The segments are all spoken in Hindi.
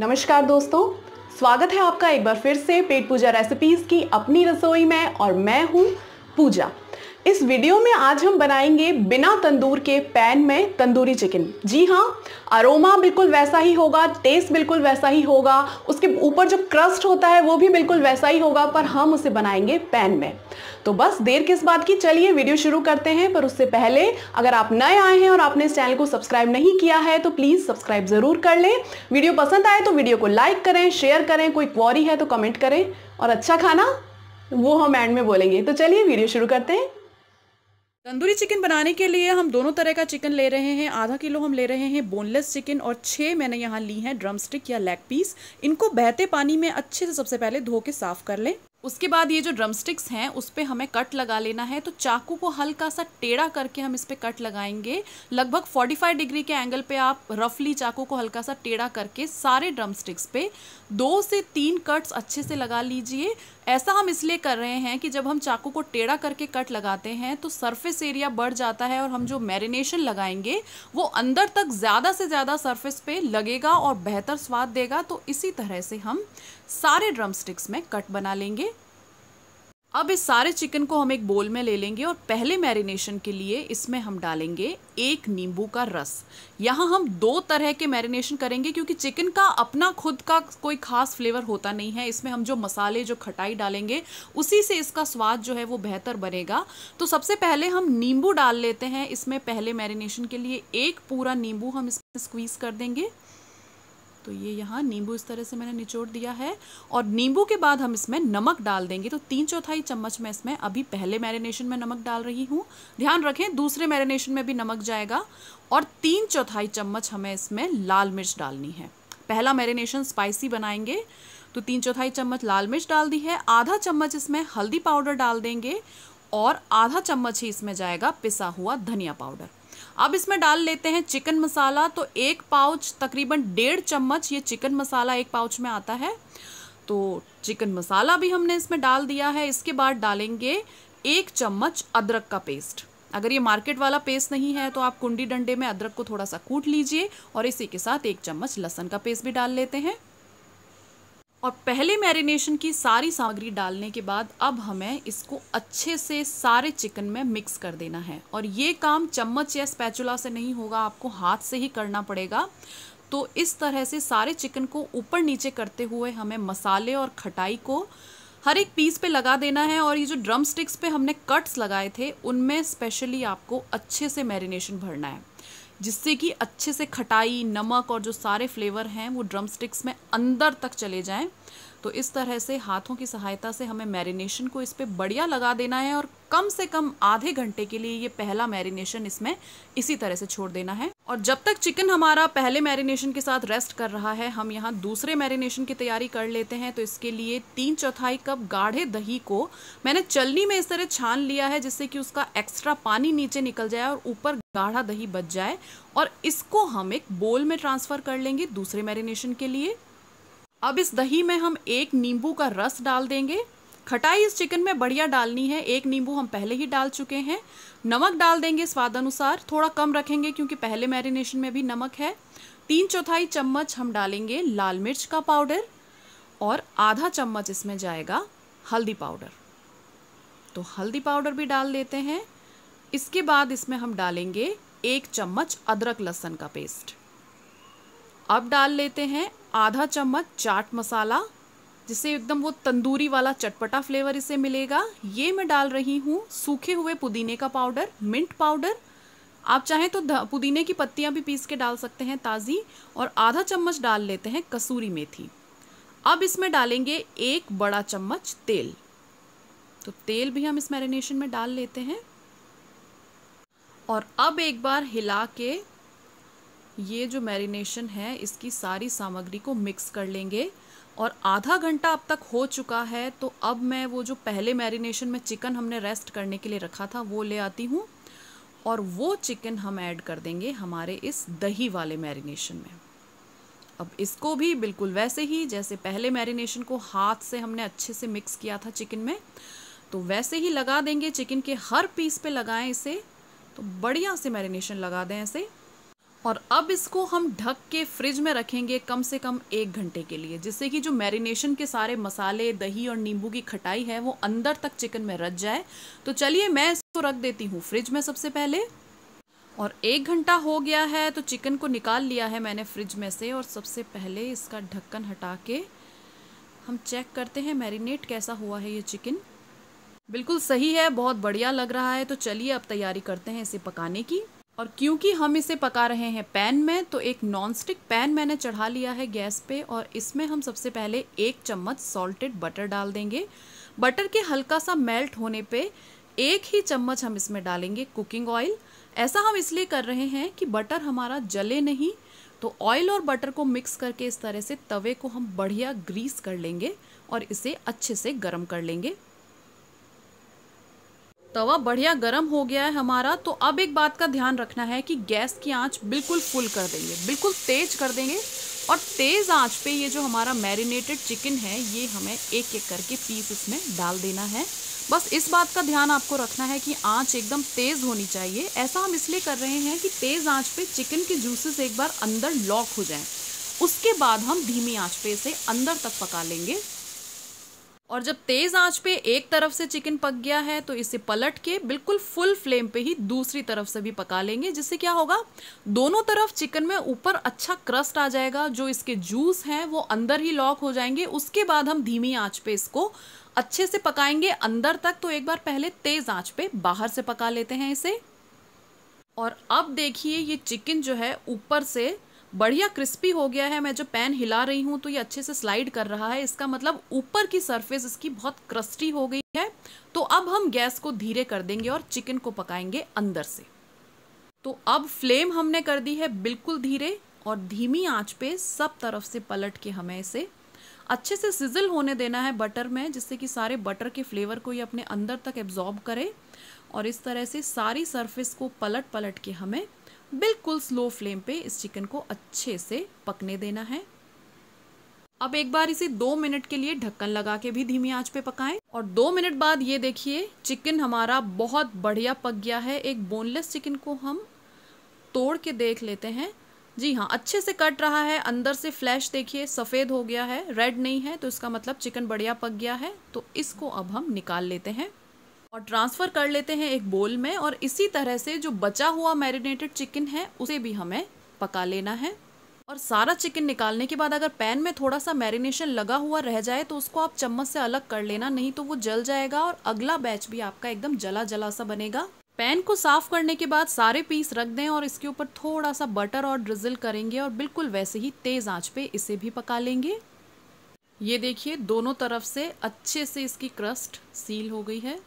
नमस्कार दोस्तों स्वागत है आपका एक बार फिर से पेट पूजा रेसिपीज़ की अपनी रसोई में और मैं हूँ पूजा इस वीडियो में आज हम बनाएंगे बिना तंदूर के पैन में तंदूरी चिकन जी हाँ अरोमा बिल्कुल वैसा ही होगा टेस्ट बिल्कुल वैसा ही होगा उसके ऊपर जो क्रस्ट होता है वो भी बिल्कुल वैसा ही होगा पर हम उसे बनाएंगे पैन में तो बस देर किस बात की चलिए वीडियो शुरू करते हैं पर उससे पहले अगर आप नए आए हैं और आपने इस चैनल को सब्सक्राइब नहीं किया है तो प्लीज़ सब्सक्राइब ज़रूर कर लें वीडियो पसंद आए तो वीडियो को लाइक करें शेयर करें कोई क्वारी है तो कमेंट करें और अच्छा खाना वो हम एंड में बोलेंगे तो चलिए वीडियो शुरू करते हैं तंदूरी चिकन बनाने के लिए हम दोनों तरह का चिकन ले रहे हैं आधा किलो हम ले रहे हैं बोनलेस चिकन और छह मैंने यहाँ ली हैं ड्रम स्टिक या लेग पीस इनको बहते पानी में अच्छे से सबसे पहले धो के साफ़ कर लें उसके बाद ये जो ड्रम स्टिक्स हैं उस पर हमें कट लगा लेना है तो चाकू को हल्का सा टेढ़ा करके हम इस पर कट लगाएंगे लगभग 45 डिग्री के एंगल पे आप रफली चाकू को हल्का सा टेढ़ा करके सारे ड्रम स्टिक्स पे दो से तीन कट्स अच्छे से लगा लीजिए ऐसा हम इसलिए कर रहे हैं कि जब हम चाकू को टेढ़ा करके कट लगाते हैं तो सरफेस एरिया बढ़ जाता है और हम जो मैरिनेशन लगाएंगे वो अंदर तक ज़्यादा से ज़्यादा सरफेस पे लगेगा और बेहतर स्वाद देगा तो इसी तरह से हम सारे ड्रम स्टिक्स में कट बना लेंगे अब इस सारे चिकन को हम एक बोल में ले लेंगे और पहले मैरिनेशन के लिए इसमें हम डालेंगे एक नींबू का रस यहाँ हम दो तरह के मैरिनेशन करेंगे क्योंकि चिकन का अपना खुद का कोई खास फ्लेवर होता नहीं है इसमें हम जो मसाले जो खटाई डालेंगे उसी से इसका स्वाद जो है वो बेहतर बनेगा तो सबसे पहले हम नींबू डाल लेते हैं इसमें पहले मैरिनेशन के लिए एक पूरा नींबू हम इसमें स्क्वीज़ कर देंगे तो ये यहाँ नींबू इस तरह से मैंने निचोड़ दिया है और नींबू के बाद हम इसमें नमक डाल देंगे तो तीन चौथाई चम्मच मैं इसमें अभी पहले मैरिनेशन में नमक डाल रही हूँ ध्यान रखें दूसरे मैरिनेशन में भी नमक जाएगा और तीन चौथाई चम्मच हमें इसमें लाल मिर्च डालनी है पहला मैरिनेशन स्पाइसी बनाएंगे तो तीन चौथाई चम्मच लाल मिर्च डाल दी है आधा चम्मच इसमें हल्दी पाउडर डाल देंगे और आधा चम्मच ही इसमें जाएगा पिसा हुआ धनिया पाउडर अब इसमें डाल लेते हैं चिकन मसाला तो एक पाउच तकरीबन डेढ़ चम्मच ये चिकन मसाला एक पाउच में आता है तो चिकन मसाला भी हमने इसमें डाल दिया है इसके बाद डालेंगे एक चम्मच अदरक का पेस्ट अगर ये मार्केट वाला पेस्ट नहीं है तो आप कुंडी डंडे में अदरक को थोड़ा सा कूट लीजिए और इसी के साथ एक चम्मच लहसन का पेस्ट भी डाल लेते हैं और पहले मैरिनेशन की सारी सामग्री डालने के बाद अब हमें इसको अच्छे से सारे चिकन में मिक्स कर देना है और ये काम चम्मच या स्पैचुला से नहीं होगा आपको हाथ से ही करना पड़ेगा तो इस तरह से सारे चिकन को ऊपर नीचे करते हुए हमें मसाले और खटाई को हर एक पीस पे लगा देना है और ये जो ड्रम स्टिक्स पे हमने कट्स लगाए थे उनमें स्पेशली आपको अच्छे से मैरिनेशन भरना है जिससे कि अच्छे से खटाई नमक और जो सारे फ्लेवर हैं वो ड्रम स्टिक्स में अंदर तक चले जाएं तो इस तरह से हाथों की सहायता से हमें मैरिनेशन को इस पर बढ़िया लगा देना है और कम से कम आधे घंटे के लिए ये पहला मैरिनेशन इसमें इसी तरह से छोड़ देना है और जब तक चिकन हमारा पहले मैरिनेशन के साथ रेस्ट कर रहा है हम यहाँ दूसरे मैरिनेशन की तैयारी कर लेते हैं तो इसके लिए तीन चौथाई कप गाढ़े दही को मैंने चलनी में इस तरह छान लिया है जिससे कि उसका एक्स्ट्रा पानी नीचे निकल जाए और ऊपर गाढ़ा दही बच जाए और इसको हम एक बोल में ट्रांसफ़र कर लेंगे दूसरे मैरिनेशन के लिए अब इस दही में हम एक नींबू का रस डाल देंगे खटाई इस चिकन में बढ़िया डालनी है एक नींबू हम पहले ही डाल चुके हैं नमक डाल देंगे स्वाद अनुसार थोड़ा कम रखेंगे क्योंकि पहले मैरिनेशन में भी नमक है तीन चौथाई चम्मच हम डालेंगे लाल मिर्च का पाउडर और आधा चम्मच इसमें जाएगा हल्दी पाउडर तो हल्दी पाउडर भी डाल देते हैं इसके बाद इसमें हम डालेंगे एक चम्मच अदरक लहसन का पेस्ट अब डाल लेते हैं आधा चम्मच चाट मसाला जिसे एकदम वो तंदूरी वाला चटपटा फ्लेवर इसे मिलेगा ये मैं डाल रही हूँ सूखे हुए पुदीने का पाउडर मिंट पाउडर आप चाहें तो पुदीने की पत्तियाँ भी पीस के डाल सकते हैं ताज़ी और आधा चम्मच डाल लेते हैं कसूरी मेथी अब इसमें डालेंगे एक बड़ा चम्मच तेल तो तेल भी हम इस मैरिनेशन में डाल लेते हैं और अब एक बार हिला के ये जो मैरिनेशन है इसकी सारी सामग्री को मिक्स कर लेंगे और आधा घंटा अब तक हो चुका है तो अब मैं वो जो पहले मैरिनेशन में चिकन हमने रेस्ट करने के लिए रखा था वो ले आती हूँ और वो चिकन हम ऐड कर देंगे हमारे इस दही वाले मैरिनेशन में अब इसको भी बिल्कुल वैसे ही जैसे पहले मैरिनेशन को हाथ से हमने अच्छे से मिक्स किया था चिकन में तो वैसे ही लगा देंगे चिकन के हर पीस पे लगाएं इसे तो बढ़िया से मैरिनेशन लगा दें ऐसे और अब इसको हम ढक के फ्रिज में रखेंगे कम से कम एक घंटे के लिए जिससे कि जो मैरिनेशन के सारे मसाले दही और नींबू की खटाई है वो अंदर तक चिकन में रच जाए तो चलिए मैं इसको रख देती हूँ फ्रिज में सबसे पहले और एक घंटा हो गया है तो चिकन को निकाल लिया है मैंने फ्रिज में से और सबसे पहले इसका ढक्कन हटा के हम चेक करते हैं मैरिनेट कैसा हुआ है ये चिकन बिल्कुल सही है बहुत बढ़िया लग रहा है तो चलिए अब तैयारी करते हैं इसे पकाने की और क्योंकि हम इसे पका रहे हैं पैन में तो एक नॉन स्टिक पैन मैंने चढ़ा लिया है गैस पे और इसमें हम सबसे पहले एक चम्मच सॉल्टेड बटर डाल देंगे बटर के हल्का सा मेल्ट होने पे एक ही चम्मच हम इसमें डालेंगे कुकिंग ऑयल ऐसा हम इसलिए कर रहे हैं कि बटर हमारा जले नहीं तो ऑयल और बटर को मिक्स करके इस तरह से तवे को हम बढ़िया ग्रीस कर लेंगे और इसे अच्छे से गर्म कर लेंगे तवा बढ़िया गर्म हो गया है हमारा तो अब एक बात का ध्यान रखना है कि गैस की आंच बिल्कुल फुल कर देंगे बिल्कुल तेज कर देंगे और तेज़ आंच पे ये जो हमारा मैरिनेटेड चिकन है ये हमें एक एक करके पीस इसमें डाल देना है बस इस बात का ध्यान आपको रखना है कि आंच एकदम तेज़ होनी चाहिए ऐसा हम इसलिए कर रहे हैं कि तेज़ आंच पे चिकन के जूसेस एक बार अंदर लॉक हो जाएं उसके बाद हम धीमी आंच पे इसे अंदर तक पका लेंगे और जब तेज़ आंच पे एक तरफ से चिकन पक गया है तो इसे पलट के बिल्कुल फुल फ्लेम पे ही दूसरी तरफ से भी पका लेंगे जिससे क्या होगा दोनों तरफ चिकन में ऊपर अच्छा क्रस्ट आ जाएगा जो इसके जूस हैं वो अंदर ही लॉक हो जाएंगे उसके बाद हम धीमी आंच पे इसको अच्छे से पकाएंगे अंदर तक तो एक बार पहले तेज़ आँच पे बाहर से पका लेते हैं इसे और अब देखिए ये चिकन जो है ऊपर से बढ़िया क्रिस्पी हो गया है मैं जब पैन हिला रही हूँ तो ये अच्छे से स्लाइड कर रहा है इसका मतलब ऊपर की सरफेस इसकी बहुत क्रस्टी हो गई है तो अब हम गैस को धीरे कर देंगे और चिकन को पकाएंगे अंदर से तो अब फ्लेम हमने कर दी है बिल्कुल धीरे और धीमी आंच पे सब तरफ से पलट के हमें इसे अच्छे से सिजल होने देना है बटर में जिससे कि सारे बटर के फ्लेवर को ये अपने अंदर तक एब्जॉर्ब करे और इस तरह से सारी सरफेस को पलट पलट के हमें बिल्कुल स्लो फ्लेम पे इस चिकन को अच्छे से पकने देना है अब एक बार इसे दो मिनट के लिए ढक्कन लगा के भी धीमी आंच पे पकाएं और दो मिनट बाद ये देखिए चिकन हमारा बहुत बढ़िया पक गया है एक बोनलेस चिकन को हम तोड़ के देख लेते हैं जी हाँ अच्छे से कट रहा है अंदर से फ्लैश देखिए सफ़ेद हो गया है रेड नहीं है तो इसका मतलब चिकन बढ़िया पक गया है तो इसको अब हम निकाल लेते हैं और ट्रांसफ़र कर लेते हैं एक बोल में और इसी तरह से जो बचा हुआ मैरिनेटेड चिकन है उसे भी हमें पका लेना है और सारा चिकन निकालने के बाद अगर पैन में थोड़ा सा मैरिनेशन लगा हुआ रह जाए तो उसको आप चम्मच से अलग कर लेना नहीं तो वो जल जाएगा और अगला बैच भी आपका एकदम जला जला सा बनेगा पैन को साफ करने के बाद सारे पीस रख दें और इसके ऊपर थोड़ा सा बटर और ड्रिजल करेंगे और बिल्कुल वैसे ही तेज़ आंच पे इसे भी पका लेंगे ये देखिए दोनों तरफ से अच्छे से इसकी क्रस्ट सील हो गई है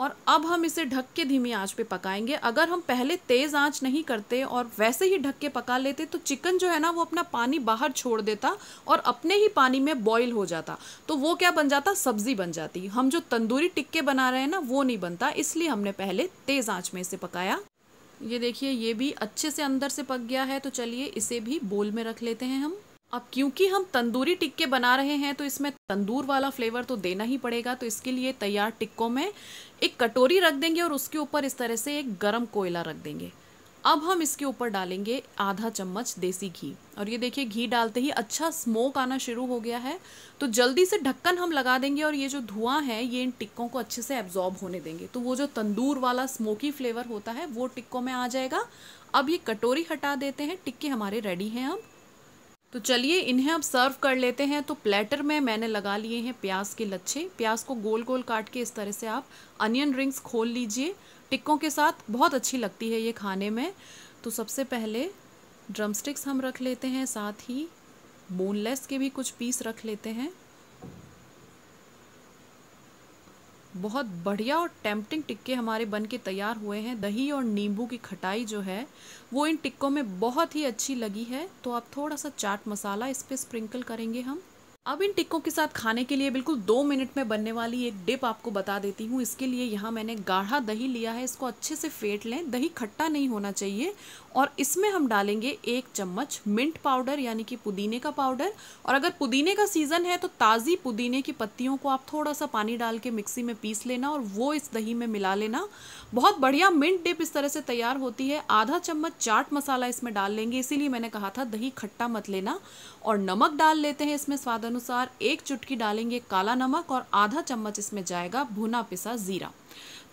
और अब हम इसे ढक के धीमी आंच पे पकाएंगे अगर हम पहले तेज़ आंच नहीं करते और वैसे ही ढक के पका लेते तो चिकन जो है ना वो अपना पानी बाहर छोड़ देता और अपने ही पानी में बॉईल हो जाता तो वो क्या बन जाता सब्ज़ी बन जाती हम जो तंदूरी टिक्के बना रहे हैं ना वो नहीं बनता इसलिए हमने पहले तेज़ आँच में इसे पकाया ये देखिए ये भी अच्छे से अंदर से पक गया है तो चलिए इसे भी बोल में रख लेते हैं हम अब क्योंकि हम तंदूरी टिक्के बना रहे हैं तो इसमें तंदूर वाला फ्लेवर तो देना ही पड़ेगा तो इसके लिए तैयार टिक्कों में एक कटोरी रख देंगे और उसके ऊपर इस तरह से एक गरम कोयला रख देंगे अब हम इसके ऊपर डालेंगे आधा चम्मच देसी घी और ये देखिए घी डालते ही अच्छा स्मोक आना शुरू हो गया है तो जल्दी से ढक्कन हम लगा देंगे और ये जो धुआं है ये इन टिक्कों को अच्छे से एब्जॉर्ब होने देंगे तो वो जो तंदूर वाला स्मोकी फ्लेवर होता है वो टिक्कों में आ जाएगा अब ये कटोरी हटा देते हैं टिक्के हमारे रेडी हैं अब तो चलिए इन्हें अब सर्व कर लेते हैं तो प्लेटर में मैंने लगा लिए हैं प्याज के लच्छे प्याज को गोल गोल काट के इस तरह से आप अनियन रिंग्स खोल लीजिए टिक्कों के साथ बहुत अच्छी लगती है ये खाने में तो सबसे पहले ड्रमस्टिक्स हम रख लेते हैं साथ ही बोनलेस के भी कुछ पीस रख लेते हैं बहुत बढ़िया और टेम्पटिंग टिक्के हमारे बन के तैयार हुए हैं दही और नींबू की खटाई जो है वो इन टिक्कों में बहुत ही अच्छी लगी है तो आप थोड़ा सा चाट मसाला इस पर स्प्रिंकल करेंगे हम अब इन टिक्कों के साथ खाने के लिए बिल्कुल दो मिनट में बनने वाली एक डिप आपको बता देती हूँ इसके लिए यहाँ मैंने गाढ़ा दही लिया है इसको अच्छे से फेंट लें दही खट्टा नहीं होना चाहिए और इसमें हम डालेंगे एक चम्मच मिंट पाउडर यानी कि पुदीने का पाउडर और अगर पुदीने का सीज़न है तो ताज़ी पुदीने की पत्तियों को आप थोड़ा सा पानी डाल के मिक्सी में पीस लेना और वो इस दही में मिला लेना बहुत बढ़िया मिंट डिप इस तरह से तैयार होती है आधा चम्मच चाट मसाला इसमें डाल लेंगे इसीलिए मैंने कहा था दही खट्टा मत लेना और नमक डाल लेते हैं इसमें स्वाद अनुसार एक चुटकी डालेंगे काला नमक और आधा चम्मच इसमें जाएगा भुना पिसा जीरा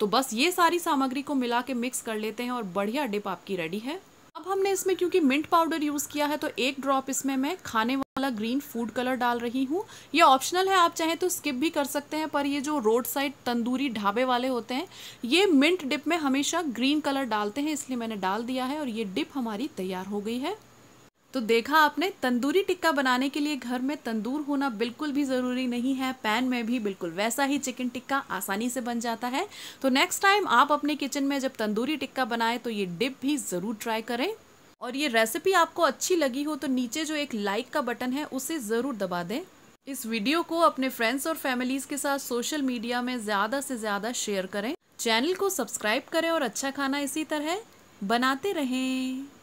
तो बस ये सारी सामग्री को मिला के मिक्स कर लेते हैं और बढ़िया डिप आपकी रेडी है अब हमने इसमें क्योंकि मिंट पाउडर यूज़ किया है तो एक ड्रॉप इसमें मैं खाने वाला ग्रीन फूड कलर डाल रही हूँ ये ऑप्शनल है आप चाहें तो स्किप भी कर सकते हैं पर ये जो रोड साइड तंदूरी ढाबे वाले होते हैं ये मिंट डिप में हमेशा ग्रीन कलर डालते हैं इसलिए मैंने डाल दिया है और ये डिप हमारी तैयार हो गई है तो देखा आपने तंदूरी टिक्का बनाने के लिए घर में तंदूर होना बिल्कुल भी ज़रूरी नहीं है पैन में भी बिल्कुल वैसा ही चिकन टिक्का आसानी से बन जाता है तो नेक्स्ट टाइम आप अपने किचन में जब तंदूरी टिक्का बनाएं तो ये डिप भी ज़रूर ट्राई करें और ये रेसिपी आपको अच्छी लगी हो तो नीचे जो एक लाइक का बटन है उसे ज़रूर दबा दें इस वीडियो को अपने फ्रेंड्स और फैमिलीज़ के साथ सोशल मीडिया में ज़्यादा से ज़्यादा शेयर करें चैनल को सब्सक्राइब करें और अच्छा खाना इसी तरह बनाते रहें